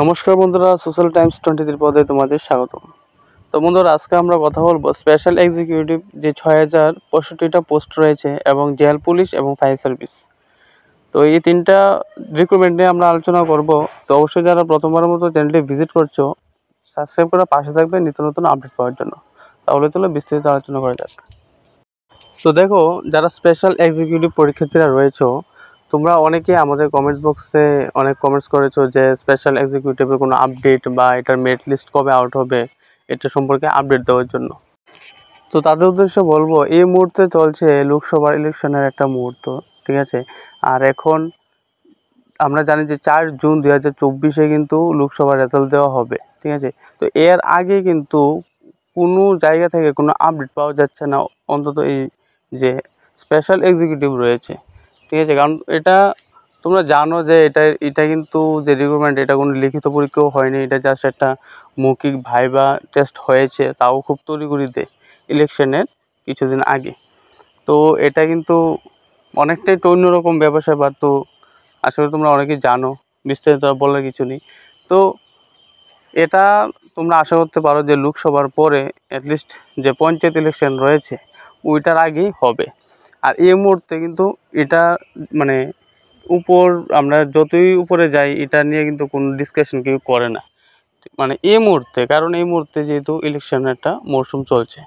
নমস্কার বন্ধুরা social Times twenty three পদে তোমাদের স্বাগতম তো বন্ধুরা আজকে আমরা কথা বলবো স্পেশাল এক্সিকিউটিভ যে ছয় হাজার পঁয়ষট্টিটা পোস্ট রয়েছে এবং জেল পুলিশ এবং ফায়ার সার্ভিস তো এই তিনটা রিক্রুটমেন্ট নিয়ে আমরা আলোচনা করব তো অবশ্যই যারা প্রথমবারের মতো চ্যানেলটি ভিজিট করছো সাবস্ক্রাইব করে পাশে থাকবে নিত্য নতুন আপডেট পাওয়ার জন্য তাহলে চলো বিস্তারিত আলোচনা করা যাক তো দেখো যারা স্পেশাল এক্সিকিউটিভ পরীক্ষার্থীরা রয়েছে তোমরা অনেকে আমাদের কমেন্টস বক্সে অনেক কমেন্টস করেছো যে স্পেশাল এক্সিকিউটিভের কোনো আপডেট বা এটার মেট লিস্ট কবে আউট হবে এটা সম্পর্কে আপডেট দেওয়ার জন্য তো তাদের উদ্দেশ্যে বলবো এই মুহূর্তে চলছে লোকসভার ইলেকশনের একটা মুহূর্ত ঠিক আছে আর এখন আমরা জানি যে চার জুন দুই হাজার চব্বিশে কিন্তু লোকসভার রেজাল্ট দেওয়া হবে ঠিক আছে তো এর আগে কিন্তু কোনো জায়গা থেকে কোনো আপডেট পাওয়া যাচ্ছে না অন্তত এই যে স্পেশাল এক্সিকিউটিভ রয়েছে ঠিক আছে কারণ এটা তোমরা জানো যে এটা এটা কিন্তু যে রিক্রুটমেন্ট এটা কোনো লিখিত পরীক্ষাও হয়নি এটা জাস্ট একটা মৌখিক ভাইবা টেস্ট হয়েছে তাও খুব তড়িগুড়িতে ইলেকশনের কিছুদিন আগে তো এটা কিন্তু অনেকটাই তো অন্যরকম ব্যবসা বা তো আসলে তোমরা অনেকেই জানো বিস্তারিত বলার কিছু নেই তো এটা তোমরা আশা করতে পারো যে লোকসভার পরে অ্যাটলিস্ট যে পঞ্চায়েত ইলেকশন রয়েছে ওইটার আগেই হবে আর এই মুহূর্তে কিন্তু এটা মানে উপর আমরা যতই উপরে যাই এটা নিয়ে কিন্তু কোনো ডিসকাশন কেউ করে না মানে এই মুহূর্তে কারণ এই মুহূর্তে যেহেতু ইলেকশন একটা মরশুম চলছে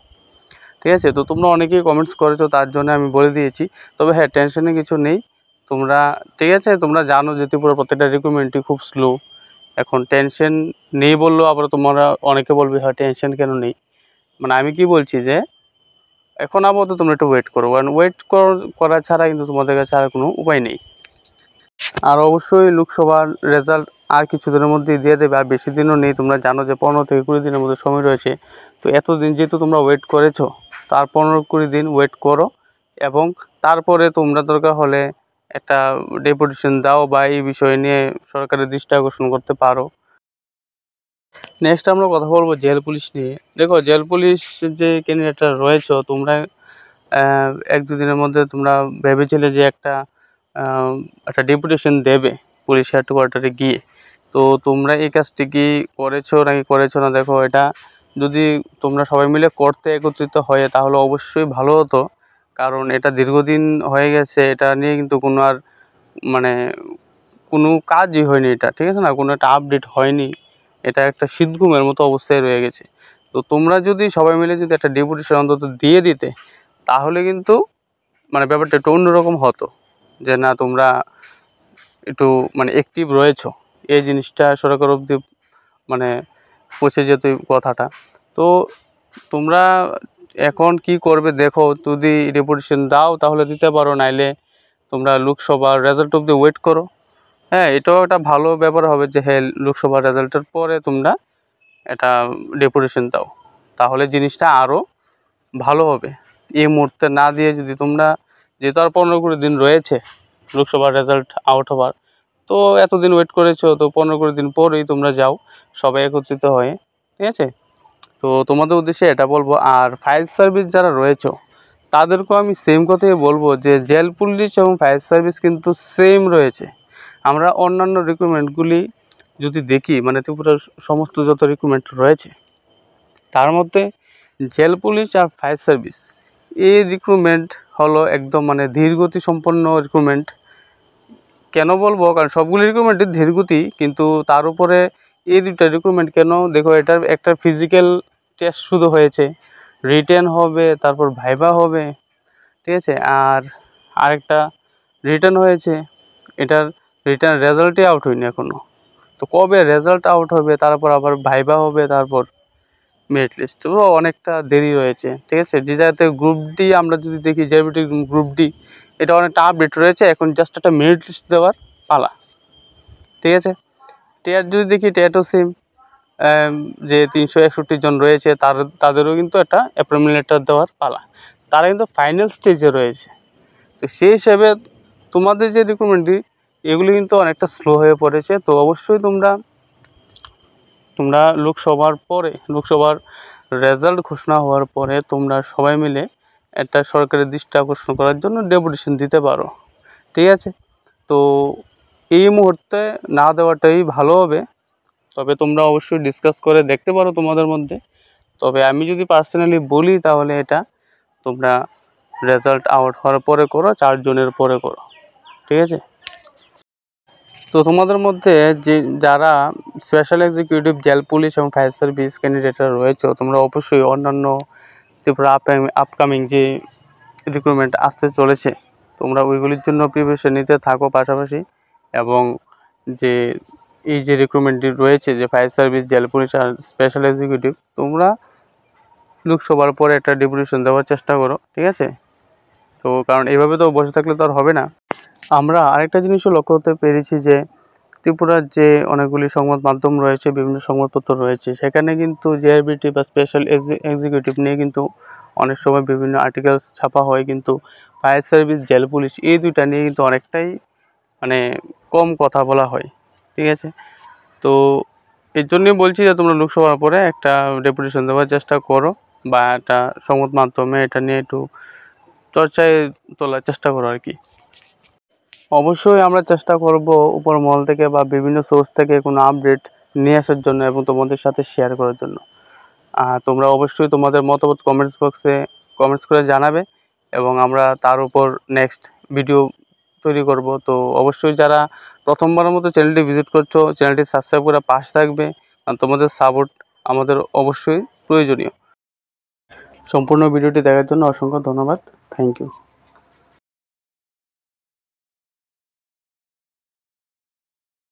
ঠিক আছে তো তোমরা অনেকেই কমেন্টস করেছো তার জন্য আমি বলে দিয়েছি তবে হ্যাঁ টেনশনে কিছু নেই তোমরা ঠিক আছে তোমরা জানো যে ত্রিপুরা প্রত্যেকটা রিকুইপমেন্টই খুব স্লো এখন টেনশন নেই বললেও আবার তোমরা অনেকে বলবে হ্যাঁ টেনশন কেন নেই মানে আমি কি বলছি যে এখন আপাতত তোমরা একটু ওয়েট করো কারণ ওয়েট করা ছাড়া কিন্তু তোমাদের কাছে আর কোনো উপায় নেই আর অবশ্যই লোকসভার রেজাল্ট আর কিছুদিনের মধ্যেই দিয়ে দেবে আর বেশি দিনও নেই তোমরা জানো যে পনেরো থেকে কুড়ি দিনের মধ্যে সময় রয়েছে তো এতদিন যেহেতু তোমরা ওয়েট করেছো তার পনেরো কুড়ি দিন ওয়েট করো এবং তারপরে তোমরা দরকার হলে একটা ডেপুটেশন দাও বা এই বিষয় নিয়ে সরকারের দৃষ্টি আকর্ষণ করতে পারো নেক্সট আমরা কথা বলবো জেল পুলিশ নিয়ে দেখো জেল পুলিশ যে ক্যান্ডিডেটটা রয়েছে তোমরা এক দুদিনের মধ্যে তোমরা ভেবেছিলে যে একটা একটা ডেপুটেশন দেবে পুলিশ হেডকোয়ার্টারে গিয়ে তো তোমরা এই কাজটি কি করেছো নাকি করেছো না দেখো এটা যদি তোমরা সবাই মিলে করতে একত্রিত হয়ে তাহলে অবশ্যই ভালো হতো কারণ এটা দীর্ঘদিন হয়ে গেছে এটা নিয়ে কিন্তু কোনো আর মানে কোনো কাজই হয়নি এটা ঠিক আছে না কোনো একটা আপডেট হয়নি এটা একটা সিদ্ধুমের মতো অবস্থায় রয়ে গেছে তো তোমরা যদি সবাই মিলে যদি একটা ডেপুটেশন অন্তত দিয়ে দিতে তাহলে কিন্তু মানে ব্যাপারটা একটু অন্যরকম হতো যে না তোমরা একটু মানে অ্যাক্টিভ রয়েছো এই জিনিসটা সরকার অবধি মানে পৌঁছে যেত কথাটা তো তোমরা এখন কি করবে দেখো যদি রেপুটেশন দাও তাহলে দিতে পারো নাইলে তোমরা লোকসভার রেজাল্ট অবধি ওয়েট করো হ্যাঁ এটাও একটা ভালো ব্যাপার হবে যে হ্যাঁ লোকসভা রেজাল্টের পরে তোমরা এটা ডেপুটেশন দাও তাহলে জিনিসটা আরও ভালো হবে এই মুহূর্তে না দিয়ে যদি তোমরা যেহেতু আর পনেরো কুড়ি দিন রয়েছে লোকসভার রেজাল্ট আউট হবার তো এতদিন ওয়েট করেছো তো পনেরো কুড়ি দিন পরেই তোমরা যাও সবাই একত্রিত হয়ে ঠিক আছে তো তোমাদের উদ্দেশ্যে এটা বলবো আর ফায়ার সার্ভিস যারা রয়েছে তাদেরকেও আমি সেম কথাই বলবো যে জেল পুলিশ এবং ফায়ার সার্ভিস কিন্তু সেম রয়েছে আমরা অন্যান্য রিকুইরমেন্টগুলি যদি দেখি মানে ত্রিপুরার সমস্ত যত রিকুইরমেন্ট রয়েছে তার মধ্যে জেল পুলিশ আর ফায়ার সার্ভিস এই রিক্রুটমেন্ট হলো একদম মানে ধীরগতি সম্পন্ন রিক্রুটমেন্ট কেন বলবো কারণ সবগুলি রিক্রুটমেন্টের ধীরগতি কিন্তু তার উপরে এই দুটা রিক্রুটমেন্ট কেন দেখো এটার একটা ফিজিক্যাল টেস্ট শুধু হয়েছে রিটার্ন হবে তারপর ভাইবা হবে ঠিক আছে আর আরেকটা রিটার্ন হয়েছে এটার রিটার্ন রেজাল্টই আউট হয়নি এখনও তো কবে রেজাল্ট আউট হবে তারপর আবার ভাইবা হবে তারপর মেরিট লিস্ট তো অনেকটা দেরি রয়েছে ঠিক আছে ডিজাইতে গ্রুপ ডি আমরা যদি দেখি জেবিটি গ্রুপ ডি এটা অনেকটা আপডেট রয়েছে এখন জাস্ট একটা মেরিট লিস্ট দেওয়ার পালা ঠিক আছে টিয়ার যদি দেখি টিয়াটো সিম যে তিনশো একষট্টি জন রয়েছে তার তাদেরও কিন্তু একটা অ্যাপয়েন্টমেন্ট লেটার দেওয়ার পালা তারা কিন্তু ফাইনাল স্টেজে রয়েছে তো সেই হিসেবে তোমাদের যে রিক্রুটমেন্টটি এগুলি কিন্তু অনেকটা স্লো হয়ে পড়েছে তো অবশ্যই তোমরা তোমরা লোকসভার পরে লোকসভার রেজাল্ট ঘোষণা হওয়ার পরে তোমরা সবাই মিলে একটা সরকারের দৃষ্টি আকর্ষণ করার জন্য ডেপুটেশন দিতে পারো ঠিক আছে তো এই মুহূর্তে না দেওয়াটাই ভালো হবে তবে তোমরা অবশ্যই ডিসকাস করে দেখতে পারো তোমাদের মধ্যে তবে আমি যদি পার্সোনালি বলি তাহলে এটা তোমরা রেজাল্ট আউট হওয়ার পরে করো চারজনের পরে করো ঠিক আছে তো তোমাদের মধ্যে যে যারা স্পেশাল এক্সিকিউটিভ জেল পুলিশ এবং ফায়ার সার্ভিস ক্যান্ডিডেটরা রয়েছে তোমরা অবশ্যই অন্যান্য ত্রিপুরা আপকামিং যে রিক্রুটমেন্ট আসতে চলেছে তোমরা ওইগুলির জন্য প্রিপারেশন নিতে থাকো পাশাপাশি এবং যে এই যে রিক্রুটমেন্টটি রয়েছে যে ফায়ার সার্ভিস জেল পুলিশ আর স্পেশাল এক্সিকিউটিভ তোমরা লোকসভার পরে একটা ডিপুটেশন দেওয়ার চেষ্টা করো ঠিক আছে তো কারণ এইভাবে তো বসে থাকলে তো আর হবে না আমরা আরেকটা জিনিসও লক্ষ্য করতে পেরেছি যে ত্রিপুরার যে অনেকগুলি সংবাদ মাধ্যম রয়েছে বিভিন্ন সংবাদপত্র রয়েছে সেখানে কিন্তু জেআরবিটি বা স্পেশাল এক্সিকিউটিভ নিয়ে কিন্তু অনেক সময় বিভিন্ন আর্টিকেলস ছাপা হয় কিন্তু ফায়ার সার্ভিস জেল পুলিশ এই দুইটা নিয়ে কিন্তু অনেকটাই মানে কম কথা বলা হয় ঠিক আছে তো এর জন্যই বলছি যে তোমরা লোকসভার পরে একটা ডেপুটেশন দেওয়ার চেষ্টা করো বা একটা সংবাদ মাধ্যমে এটা নিয়ে একটু চর্চায় তোলার চেষ্টা করো আর কি অবশ্যই আমরা চেষ্টা করব উপর মল থেকে বা বিভিন্ন সোর্স থেকে কোনো আপডেট নিয়ে আসার জন্য এবং তোমাদের সাথে শেয়ার করার জন্য তোমরা অবশ্যই তোমাদের মতামত কমেন্টস বক্সে কমেন্টস করে জানাবে এবং আমরা তার উপর নেক্সট ভিডিও তৈরি করব তো অবশ্যই যারা প্রথমবারের মতো চ্যানেলটি ভিজিট করছো চ্যানেলটি সাবস্ক্রাইব করে পাশ থাকবে কারণ তোমাদের সাপোর্ট আমাদের অবশ্যই প্রয়োজনীয় সম্পূর্ণ ভিডিওটি দেখার জন্য অসংখ্য ধন্যবাদ থ্যাংক ইউ